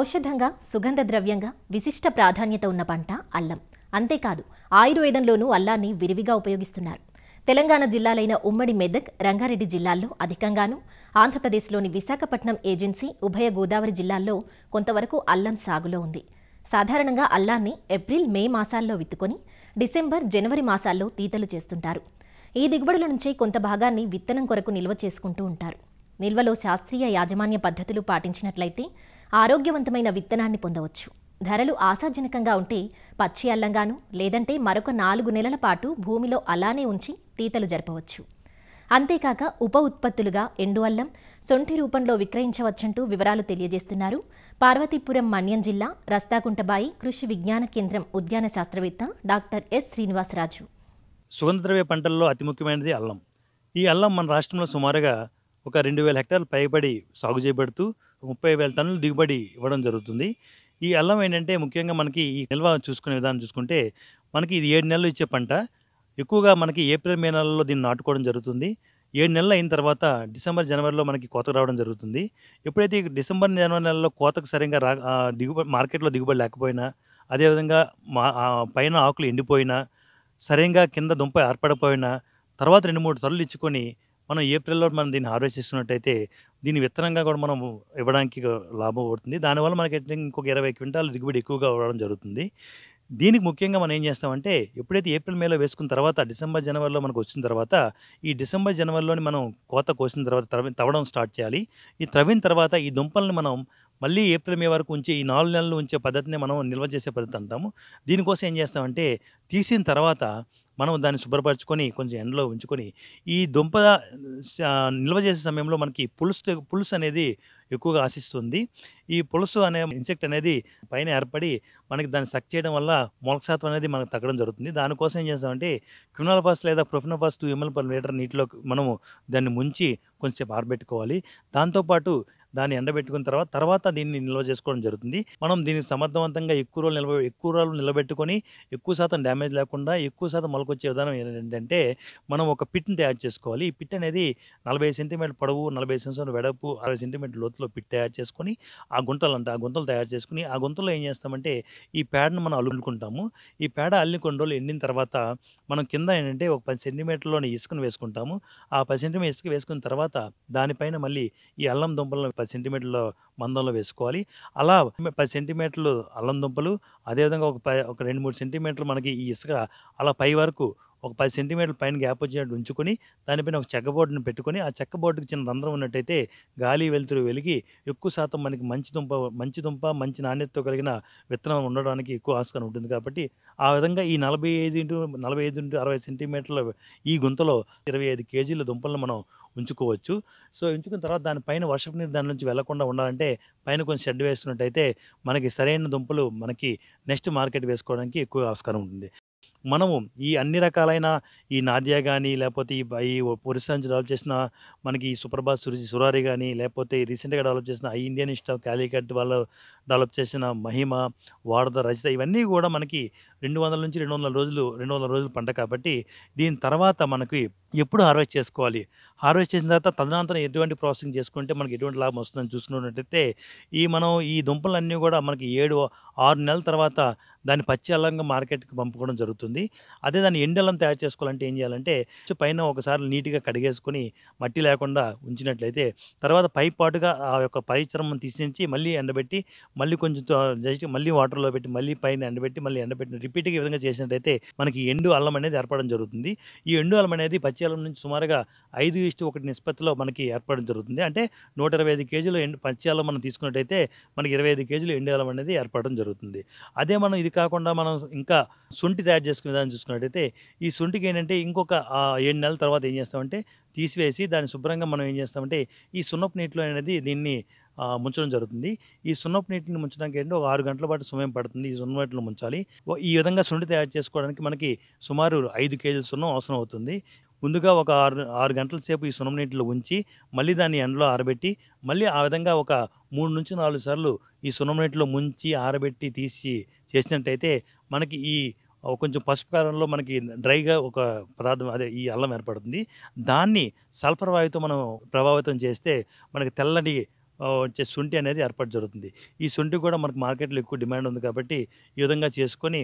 ఔషధంగా సుగంధ ద్రవ్యంగా విశిష్ట ప్రాధాన్యత ఉన్న పంట అల్లం అంతేకాదు ఆయుర్వేదంలోనూ అల్లాన్ని విరివిగా ఉపయోగిస్తున్నారు తెలంగాణ జిల్లాలైన ఉమ్మడి మెదక్ రంగారెడ్డి జిల్లాల్లో అధికంగాను ఆంధ్రప్రదేశ్లోని విశాఖపట్నం ఏజెన్సీ ఉభయ గోదావరి జిల్లాల్లో కొంతవరకు అల్లం సాగులో ఉంది సాధారణంగా అల్లాన్ని ఏప్రిల్ మే మాసాల్లో విత్తుకొని డిసెంబర్ జనవరి మాసాల్లో తీతలు చేస్తుంటారు ఈ దిగుబడుల నుంచే కొంత భాగాన్ని విత్తనం కొరకు నిల్వ చేసుకుంటూ ఉంటారు నిల్వలో శాస్త్రీయ యాజమాన్య పద్ధతులు పాటించినట్లయితే ఆరోగ్యవంతమైన విత్తనాన్ని పొందవచ్చు ధరలు ఆశాజనకంగా ఉంటే పచ్చి అల్లంగాను లేదంటే మరొక నాలుగు నెలల పాటు భూమిలో అలానే ఉంచి తీతలు జరపవచ్చు అంతేకాక ఉప ఉత్పత్తులుగా ఎండు అల్లం సొంఠి రూపంలో విక్రయించవచ్చంటూ వివరాలు తెలియజేస్తున్నారు పార్వతీపురం మన్యం జిల్లా రస్తాకుంటబాయి కృషి విజ్ఞాన కేంద్రం ఉద్యాన శాస్త్రవేత్త డాక్టర్ ఎస్ శ్రీనివాసరాజు సుగంధ్రవ్య పంటల్లో అతి ముఖ్యమైనది అల్లం ఈ అల్లం మన రాష్ట్రంలో సుమారుగా ఒక రెండు వేల హెక్టార్లు పైబడి సాగు చేయబడుతూ ముప్పై వేల టన్నులు దిగుబడి ఇవ్వడం జరుగుతుంది ఈ అల్లం ఏంటంటే ముఖ్యంగా మనకి ఈ నిల్వ చూసుకునే విధానం చూసుకుంటే మనకి ఇది ఏడు నెలలు ఇచ్చే పంట ఎక్కువగా మనకి ఏప్రిల్ మే నెలలో దీన్ని నాటుకోవడం జరుగుతుంది ఏడు నెలలు అయిన తర్వాత డిసెంబర్ జనవరిలో మనకి కోత రావడం జరుగుతుంది ఎప్పుడైతే డిసెంబర్ జనవరి నెలలో కోతకు సరిగ్గా రా దిగుబడి మార్కెట్లో దిగుబడి లేకపోయినా అదేవిధంగా మా పైన ఆకులు ఎండిపోయినా సరిగ్గా కింద దుంప ఏర్పడిపోయినా తర్వాత రెండు మూడు సార్లు ఇచ్చుకొని మనం ఏప్రిల్లో మనం దీన్ని హార్వెస్ట్ చేస్తున్నట్టయితే దీని విత్తనంగా కూడా మనం ఇవ్వడానికి లాభం పడుతుంది దానివల్ల మనకి ఇంకొక ఇరవై క్వింటాల దిగుబడి ఎక్కువగా అవ్వడం జరుగుతుంది దీనికి ముఖ్యంగా మనం ఏం చేస్తామంటే ఎప్పుడైతే ఏప్రిల్ మేలో వేసుకున్న తర్వాత డిసెంబర్ జనవరిలో మనకు వచ్చిన తర్వాత ఈ డిసెంబర్ జనవరిలోని మనం కోత కోసిన తర్వాత తవ్వడం స్టార్ట్ చేయాలి ఈ త్రవిన తర్వాత ఈ దుంపల్ని మనం మళ్ళీ ఏప్రిల్ మే వరకు ఉంచే ఈ నాలుగు నెలలు ఉంచే పద్ధతిని మనం నిల్వ చేసే పద్ధతి అంటాము దీనికోసం ఏం చేస్తామంటే తీసిన తర్వాత మనం దాన్ని శుభ్రపరచుకొని కొంచెం ఎండలో ఉంచుకొని ఈ దుంప నిల్వ చేసే సమయంలో మనకి పులుసు పులుసు అనేది ఎక్కువగా ఆశిస్తుంది ఈ పులుసు అనే ఇన్సెక్ట్ అనేది పైన ఏర్పడి మనకి దాన్ని సక్ చేయడం వల్ల మొలకసాత్వం అనేది మనకు తగ్గడం జరుగుతుంది దానికోసం ఏం చేస్తామంటే క్రిమినల్పాస్ లేదా ప్రొఫినోపాస్ టూ ఎంఎల్ పర్ లీటర్ నీటిలో మనము దాన్ని ముంచి కొంచెంసేపు ఆరబెట్టుకోవాలి దాంతోపాటు దాన్ని ఎండబెట్టుకున్న తర్వాత తర్వాత దీన్ని నిల్వ చేసుకోవడం జరుగుతుంది మనం దీన్ని సమర్థవంతంగా ఎక్కువ రోజులు నిలబ ఎక్కువ రోజులు నిలబెట్టుకొని ఎక్కువ శాతం డ్యామేజ్ లేకుండా ఎక్కువ శాతం మొలకొచ్చే విధానం ఏంటంటే మనం ఒక పిట్ని తయారు చేసుకోవాలి ఈ పిట్ అనేది నలభై సెంటీమీటర్ పొడవు నలభై సెంటీమీటర్ వెడపు అరవై సెంటీమీటర్ లోతులో పిట్ తయారు చేసుకొని ఆ గుంటలు అంటే ఆ గుంతలు తయారు చేసుకుని ఆ గుంతలో ఏం చేస్తామంటే ఈ ప్యాడ్ను మనం అల్లుకుంటాము ఈ పేడ అల్లి కొన్ని రోజులు ఎండిన తర్వాత మనం కింద ఏంటంటే ఒక పది సెంటీమీటర్లోని ఇసుకను వేసుకుంటాము ఆ పది సెంటీమీటర్ ఇసుక వేసుకున్న తర్వాత దానిపైన మళ్ళీ ఈ అల్లం దుంపలను పది సెంటీమీటర్ల మందంలో వేసుకోవాలి అలా పది సెంటీమీటర్లు అల్లం దుంపలు అదేవిధంగా ఒక పై ఒక రెండు మూడు సెంటీమీటర్లు మనకి ఈ ఇసుక అలా పై వరకు ఒక పది సెంటీమీటర్ల పైన గ్యాప్ వచ్చినట్టు ఉంచుకొని దానిపైన ఒక చెక్క బోర్డును పెట్టుకొని ఆ చెక్క బోర్డుకి చిన్న రంధ్రం ఉన్నట్టయితే గాలి వెలుతురు వెలిగి ఎక్కువ శాతం మనకి మంచి దుంప మంచి దుంప మంచి నాణ్యత కలిగిన విత్తనం ఉండడానికి ఎక్కువ ఆస్కారం ఉంటుంది కాబట్టి ఆ విధంగా ఈ నలభై ఐదు ఇంటూ నలభై ఐదు ఇంటూ అరవై సెంటీమీటర్ల ఈ గుంతలో ఇరవై ఐదు కేజీల దుంపలను మనం ఉంచుకోవచ్చు సో ఉంచుకున్న తర్వాత దానిపైన వర్షపు నీరు దాని నుంచి వెళ్లకుండా ఉండాలంటే పైన కొంచెం షెడ్ వేస్తున్నట్టయితే మనకి సరైన దుంపలు మనకి నెక్స్ట్ మార్కెట్ వేసుకోవడానికి ఎక్కువ ఆస్కారం ఉంటుంది మనము ఈ అన్ని రకాలైన ఈ నాద్యా కానీ లేకపోతే ఈ ఈ ఒరిస్సా నుంచి డెవలప్ చేసిన మనకి ఈ సుప్రభాత్ సురుజి సురారి కానీ లేకపోతే రీసెంట్గా డెవలప్ చేసిన ఐ ఇండియన్ ఇష్టం క్యాలికట్ వాళ్ళు డెవలప్ చేసిన మహిమ వారద రచిత ఇవన్నీ కూడా మనకి రెండు వందల నుంచి రెండు వందల రోజులు రెండు వందల రోజులు పంట కాబట్టి దీని తర్వాత మనకి ఎప్పుడు హార్వెస్ట్ చేసుకోవాలి హార్వెస్ట్ చేసిన తర్వాత తదనంతరం ఎటువంటి ప్రాసెసింగ్ చేసుకుంటే మనకి ఎటువంటి లాభం వస్తుందని చూసుకున్నట్టయితే ఈ మనం ఈ దుంపలన్నీ కూడా మనకి ఏడు ఆరు నెలల తర్వాత దాన్ని పచ్చి అల్లంగా మార్కెట్కి పంపుకోవడం జరుగుతుంది అదే దాన్ని ఎండలం తయారు చేసుకోవాలంటే ఏం చేయాలంటే పైన ఒకసారి నీట్గా కడిగేసుకొని మట్టి లేకుండా ఉంచినట్లయితే తర్వాత పై పాటుగా ఆ యొక్క పరిచర్మం తీసించి మళ్ళీ ఎండబెట్టి మళ్ళీ కొంచెం జస్ట్ మళ్ళీ వాటర్లో పెట్టి మళ్ళీ పైన ఎండబెట్టి మళ్ళీ ఎండబెట్టిన రిపీట్గా ఈ విధంగా చేసినట్టయితే మనకి ఎండు అల్లం అనేది ఏర్పడడం జరుగుతుంది ఈ ఎండు అల్లం అనేది పచ్చి అల్లం నుంచి సుమారుగా ఐదు ఇష్టు ఒకటి నిష్పత్తిలో మనకి ఏర్పడడం జరుగుతుంది అంటే నూట ఇరవై ఐదు కేజీలు ఎండు పచ్చి అల్లం మనం తీసుకున్నట్టయితే మనకి ఇరవై ఐదు కేజీలు ఎండు అల్లం అనేది ఏర్పడడం జరుగుతుంది అదే మనం ఇది కాకుండా మనం ఇంకా శుంఠి తయారు చేసుకునే విధానం చూసుకున్నట్టయితే ఈ శుంఠికి ఏంటంటే ఇంకొక ఏడు నెలల తర్వాత ఏం చేస్తామంటే తీసివేసి దాన్ని శుభ్రంగా మనం ఏం చేస్తామంటే ఈ సున్నపు నీటిలో అనేది దీన్ని ముంచడం జరుగుతుంది ఈ సున్నపు నీటిని ముంచడానికి ఏంటంటే ఒక ఆరు గంటల పాటు సమయం పడుతుంది ఈ సున్నపు నీటిని ముంచాలి ఈ విధంగా సున్నటి తయారు చేసుకోవడానికి మనకి సుమారు ఐదు కేజీల సున్నం అవసరం అవుతుంది ముందుగా ఒక ఆరు ఆరు గంటల సేపు ఈ సున్నం నీటిలో ఉంచి మళ్ళీ దాన్ని ఎండలో ఆరబెట్టి మళ్ళీ ఆ విధంగా ఒక మూడు నుంచి నాలుగు సార్లు ఈ సున్నం నీటిలో ముంచి ఆరబెట్టి తీసి చేసినట్టయితే మనకి ఈ కొంచెం పసుపు కారంలో మనకి డ్రైగా ఒక పదార్థం అదే ఈ అల్లం ఏర్పడుతుంది దాన్ని సల్ఫర్ వాయుతో మనం ప్రభావితం చేస్తే మనకి తెల్లటి వచ్చే శుంఠి అనేది ఏర్పాటు జరుగుతుంది ఈ శుంఠి కూడా మనకు మార్కెట్లో ఎక్కువ డిమాండ్ ఉంది కాబట్టి ఈ విధంగా చేసుకొని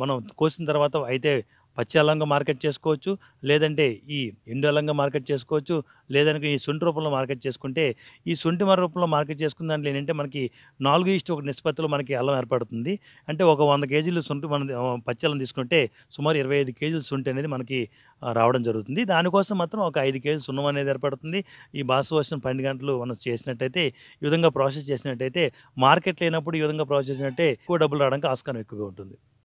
మనం కోసిన తర్వాత అయితే పచ్చి అల్లంగా మార్కెట్ చేసుకోవచ్చు లేదంటే ఈ ఎండు అల్లంగా మార్కెట్ చేసుకోవచ్చు లేదంటే ఈ సొంటి రూపంలో మార్కెట్ చేసుకుంటే ఈ సొంటి మర రూపంలో మార్కెట్ చేసుకున్న దాంట్లో ఏంటంటే మనకి నాలుగు ఇష్ట ఒక నిష్పత్తిలో మనకి అల్లం ఏర్పడుతుంది అంటే ఒక వంద కేజీలు సొంటి మన పచ్చి అల్లం తీసుకుంటే సుమారు ఇరవై ఐదు కేజీలు సొంటి అనేది మనకి రావడం జరుగుతుంది దానికోసం మాత్రం ఒక ఐదు కేజీ సున్నం అనేది ఏర్పడుతుంది ఈ బాసవాసం పన్నెండు గంటలు మనం చేసినట్టయితే ఈ విధంగా ప్రాసెస్ చేసినట్టయితే మార్కెట్ లేనప్పుడు ఈ విధంగా ప్రాసెస్ చేసినట్టే ఎక్కువ డబ్బులు రావడానికి ఆస్కారం ఎక్కువగా ఉంటుంది